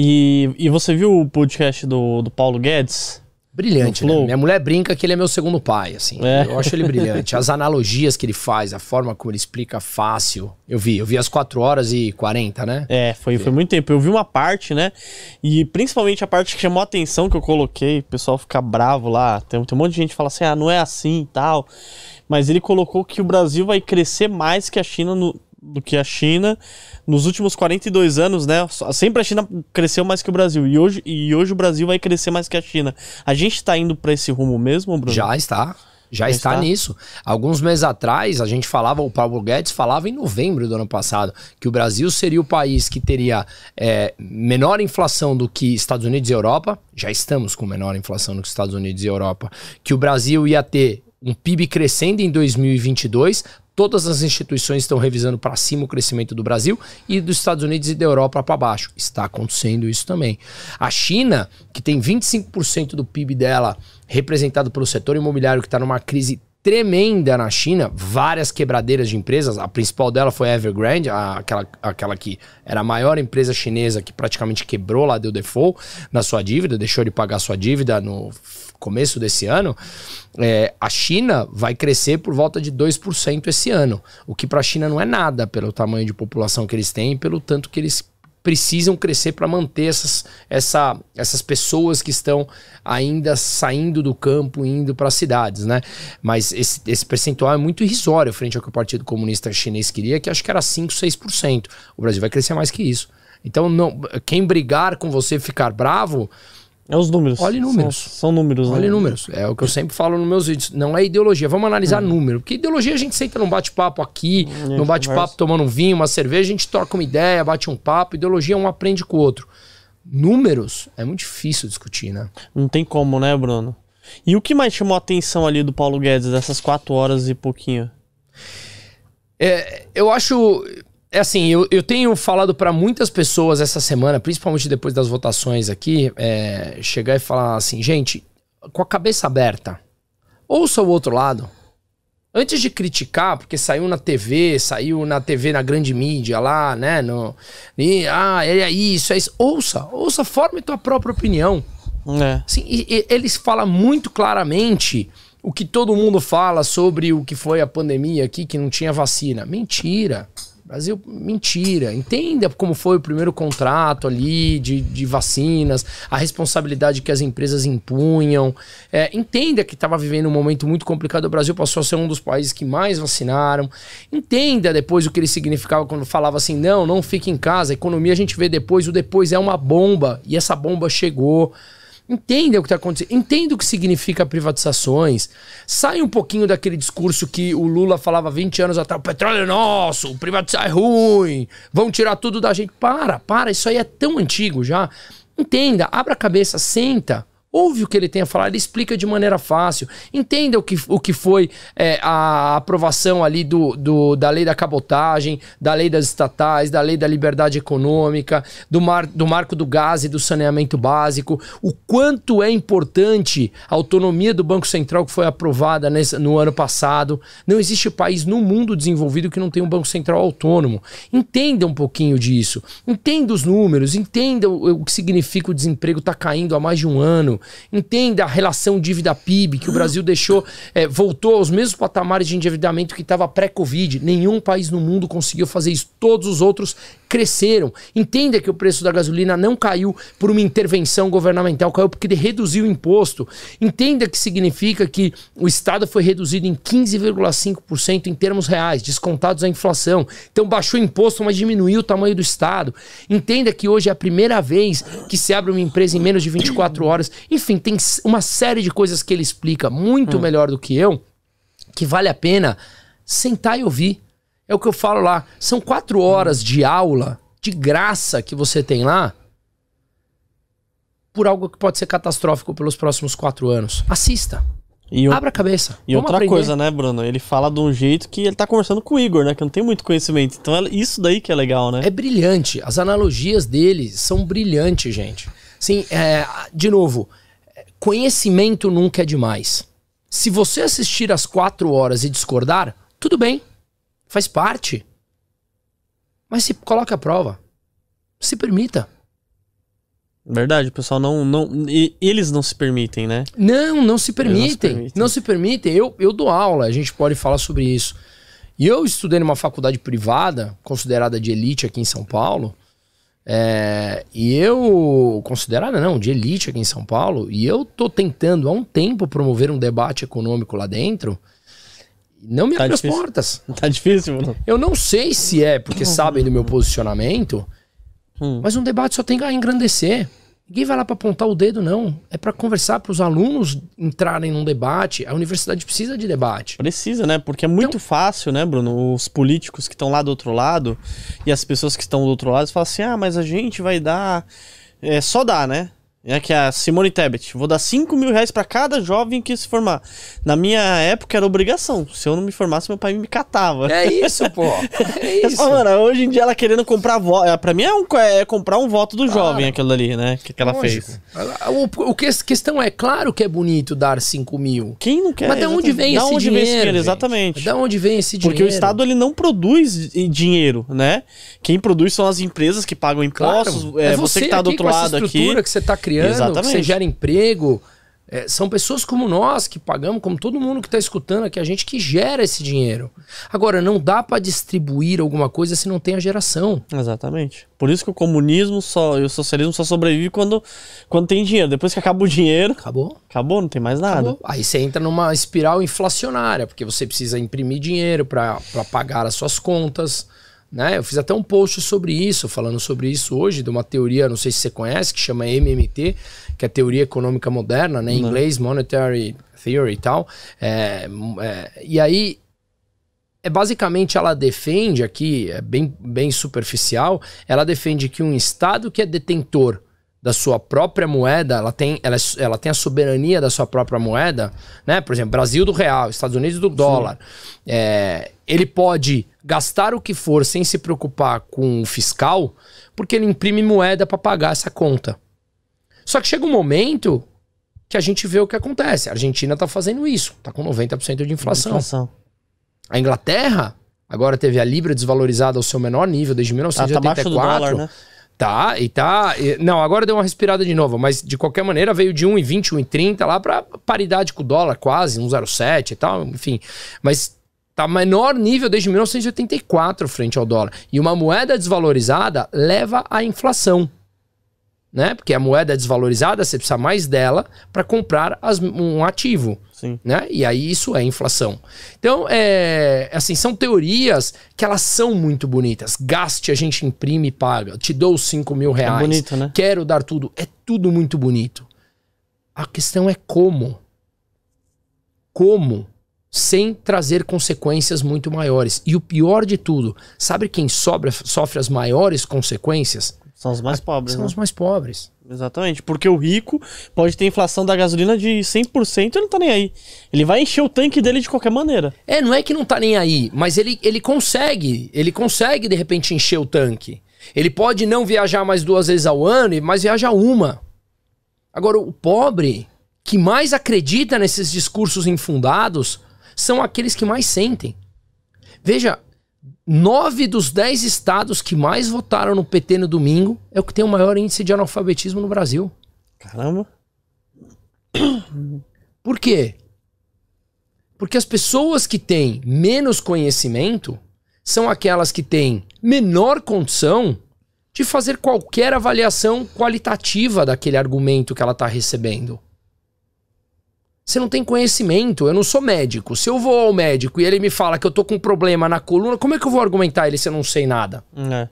E, e você viu o podcast do, do Paulo Guedes? Brilhante, né? Minha mulher brinca que ele é meu segundo pai, assim. É. Eu acho ele brilhante. As analogias que ele faz, a forma como ele explica fácil. Eu vi, eu vi as 4 horas e 40, né? É, foi, foi muito tempo. Eu vi uma parte, né? E principalmente a parte que chamou a atenção que eu coloquei, o pessoal fica bravo lá. Tem, tem um monte de gente que fala assim, ah, não é assim e tal. Mas ele colocou que o Brasil vai crescer mais que a China no, do que a China. Nos últimos 42 anos, né? Sempre a China cresceu mais que o Brasil. E hoje, e hoje o Brasil vai crescer mais que a China. A gente está indo para esse rumo mesmo, Bruno? Já está. Já, está, está, nisso. Alguns meses atrás, a gente falava, o Paulo Guedes falava em novembro do ano passado, que o Brasil seria o país que teria é, menor inflação do que Estados Unidos e Europa. Já estamos com menor inflação do que Estados Unidos e Europa. Que o Brasil ia ter um PIB crescendo em 2022. Todas as instituições estão revisando para cima o crescimento do Brasil e dos Estados Unidos e da Europa para baixo. Está acontecendo isso também. A China, que tem 25% do PIB dela representado pelo setor imobiliário, que está numa crise tremenda na China, várias quebradeiras de empresas. A principal dela foi a Evergrande, a, aquela, aquela que era a maior empresa chinesa que praticamente quebrou lá, deu default na sua dívida, deixou de pagar sua dívida no começo desse ano. É, a China vai crescer por volta de 2% esse ano, o que para a China não é nada pelo tamanho de população que eles têm e pelo tanto que eles precisam crescer para manter essas, essa, essas pessoas que estão ainda saindo do campo indo para as cidades, né? Mas esse, esse percentual é muito irrisório frente ao que o Partido Comunista Chinês queria, que acho que era 5, 6%. O Brasil vai crescer mais que isso. Então, não, quem brigar com você ficar bravo, é os números. Olhe números. São, são números. Olhe né? números. É o que eu sempre falo nos meus vídeos. Não é ideologia. Vamos analisar hum. número. Porque ideologia a gente senta num bate-papo aqui, num bate-papo tomando um vinho, uma cerveja, a gente troca uma ideia, bate um papo. Ideologia um aprende com o outro. Números é muito difícil discutir, né? Não tem como, né, Bruno? E o que mais chamou a atenção ali do Paulo Guedes, dessas quatro horas e pouquinho? É, eu acho é assim, eu, eu tenho falado para muitas pessoas essa semana, principalmente depois das votações aqui, é, chegar e falar assim, gente, com a cabeça aberta, ouça o outro lado. Antes de criticar, porque saiu na TV, saiu na TV, na grande mídia lá, né? No, e, ah, é isso, é isso. Ouça, ouça, forme tua própria opinião. É. Assim, e, e, eles falam muito claramente o que todo mundo fala sobre o que foi a pandemia aqui, que não tinha vacina. Mentira. Brasil, mentira. Entenda como foi o primeiro contrato ali de, de vacinas, a responsabilidade que as empresas impunham. É, entenda que estava vivendo um momento muito complicado. O Brasil passou a ser um dos países que mais vacinaram. Entenda depois o que ele significava quando falava assim: não, não fique em casa. A economia a gente vê depois. O depois é uma bomba. E essa bomba chegou. Entenda o que está acontecendo, entenda o que significa privatizações. Sai um pouquinho daquele discurso que o Lula falava 20 anos atrás: o petróleo é nosso, privatizar é ruim, vão tirar tudo da gente. Para, para, isso aí é tão antigo já. Entenda, abra a cabeça, senta. Ouve o que ele tem a falar, ele explica de maneira fácil. Entenda o que, o que foi é, a aprovação ali do, do, da lei da cabotagem, da lei das estatais, da lei da liberdade econômica, do, mar, do marco do gás e do saneamento básico. O quanto é importante a autonomia do Banco Central que foi aprovada nesse, no ano passado. Não existe país no mundo desenvolvido que não tenha um Banco Central autônomo. Entenda um pouquinho disso. Entenda os números, entenda o, o que significa o desemprego está caindo há mais de um ano. Entenda a relação dívida-PIB que o Brasil deixou, é, voltou aos mesmos patamares de endividamento que estava pré-Covid. Nenhum país no mundo conseguiu fazer isso. Todos os outros cresceram. Entenda que o preço da gasolina não caiu por uma intervenção governamental, caiu porque reduziu o imposto. Entenda que significa que o Estado foi reduzido em 15,5% em termos reais, descontados a inflação. Então baixou o imposto, mas diminuiu o tamanho do Estado. Entenda que hoje é a primeira vez que se abre uma empresa em menos de 24 horas. Enfim, tem uma série de coisas que ele explica muito hum. melhor do que eu, que vale a pena sentar e ouvir. É o que eu falo lá. São quatro horas hum. de aula de graça que você tem lá por algo que pode ser catastrófico pelos próximos quatro anos. Assista. E Abra a cabeça. E Vamos outra aprender. coisa, né, Bruno? Ele fala de um jeito que ele tá conversando com o Igor, né? Que não tem muito conhecimento. Então é isso daí que é legal, né? É brilhante. As analogias dele são brilhantes, gente. Sim, é, de novo, conhecimento nunca é demais. Se você assistir às quatro horas e discordar, tudo bem, faz parte. Mas se coloque a prova, se permita. Verdade, o pessoal não, não. Eles não se permitem, né? Não, não se permitem. Não se permitem. não se permitem. Eu, eu dou aula, a gente pode falar sobre isso. E eu estudei numa faculdade privada, considerada de elite aqui em São Paulo, é, e eu, considerada né, não, de elite aqui em São Paulo, e eu tô tentando há um tempo promover um debate econômico lá dentro, não me tá abre difícil. as portas. Tá difícil, Bruno. Eu não sei se é porque uhum. sabem do meu posicionamento, hum. mas um debate só tem a engrandecer. Ninguém vai lá para apontar o dedo, não. É para conversar, para os alunos entrarem num debate. A universidade precisa de debate. Precisa, né? Porque é muito então... fácil, né, Bruno? Os políticos que estão lá do outro lado e as pessoas que estão do outro lado falam assim: ah, mas a gente vai dar. É, só dá, né? É que a Simone Tebet. Vou dar 5 mil reais pra cada jovem que se formar. Na minha época era obrigação. Se eu não me formasse, meu pai me catava. É isso, pô. É isso. mano, hoje em dia ela querendo comprar voto. É, pra mim é, um, é, é, comprar um voto do claro. jovem aquilo ali, né? Que, que ela fez. Ah, o, o que questão é, claro que é bonito dar 5 mil. Quem não quer? Mas da onde vem da esse onde dinheiro? Vem esse dinheiro exatamente. Da onde vem esse dinheiro? Porque o Estado ele não produz dinheiro, né? Quem produz são as empresas que pagam impostos. Claro. É, é, você, você que tá do outro lado aqui. que você tá criando criando, Exatamente. que você gera emprego. É, são pessoas como nós que pagamos, como todo mundo que está escutando aqui, a gente que gera esse dinheiro. Agora, não dá para distribuir alguma coisa se não tem a geração. Exatamente. Por isso que o comunismo só, e o socialismo só sobrevive quando, quando tem dinheiro. Depois que acaba o dinheiro. Acabou. Acabou, não tem mais nada. Acabou. Aí você entra numa espiral inflacionária, porque você precisa imprimir dinheiro para pagar as suas contas né? Eu fiz até um post sobre isso, falando sobre isso hoje, de uma teoria, não sei se você conhece, que chama MMT, que é a teoria econômica moderna, né? em inglês, Monetary Theory e tal. É, é, e aí, é basicamente ela defende aqui, é bem, bem superficial, ela defende que um Estado que é detentor da sua própria moeda, ela tem, ela, é ela tem a soberania da sua própria moeda, né? Por exemplo, Brasil do real, Estados Unidos do dólar. É, ele pode gastar o que for sem se preocupar com o fiscal, porque ele imprime moeda para pagar essa conta. Só que chega um momento que a gente vê o que acontece. A Argentina tá fazendo isso, tá com 90% de inflação. inflação. A Inglaterra agora teve a libra desvalorizada ao seu menor nível desde 1984. Ela tá abaixo tá do dólar, né? Tá, e tá. E, não, agora deu uma respirada de novo, mas de qualquer maneira veio de 1,20, 1,30 lá para paridade com o dólar, quase, 1,07 e tal, enfim. Mas tá menor nível desde 1984 frente ao dólar. E uma moeda desvalorizada leva à inflação né? Porque a moeda é desvalorizada, você precisa mais dela para comprar as, um ativo, Sim. né? E aí isso é inflação. Então, é, assim, são teorias que elas são muito bonitas. Gaste, a gente imprime e paga. Te dou 5 mil é reais. É bonito, né? Quero dar tudo. É tudo muito bonito. A questão é como. Como? Sem trazer consequências muito maiores. E o pior de tudo, sabe quem sobra, sofre as maiores consequências? São os mais pobres. São né? os mais pobres. Exatamente, porque o rico pode ter inflação da gasolina de 100% e ele não tá nem aí. Ele vai encher o tanque dele de qualquer maneira. É, não é que não tá nem aí, mas ele, ele consegue, ele consegue de repente encher o tanque. Ele pode não viajar mais duas vezes ao ano, mas viaja uma. Agora, o pobre que mais acredita nesses discursos infundados são aqueles que mais sentem. Veja, Nove dos dez estados que mais votaram no PT no domingo é o que tem o maior índice de analfabetismo no Brasil. Caramba. Por quê? Porque as pessoas que têm menos conhecimento são aquelas que têm menor condição de fazer qualquer avaliação qualitativa daquele argumento que ela está recebendo. Você não tem conhecimento, eu não sou médico. Se eu vou ao médico e ele me fala que eu tô com um problema na coluna, como é que eu vou argumentar ele se eu não sei nada? É.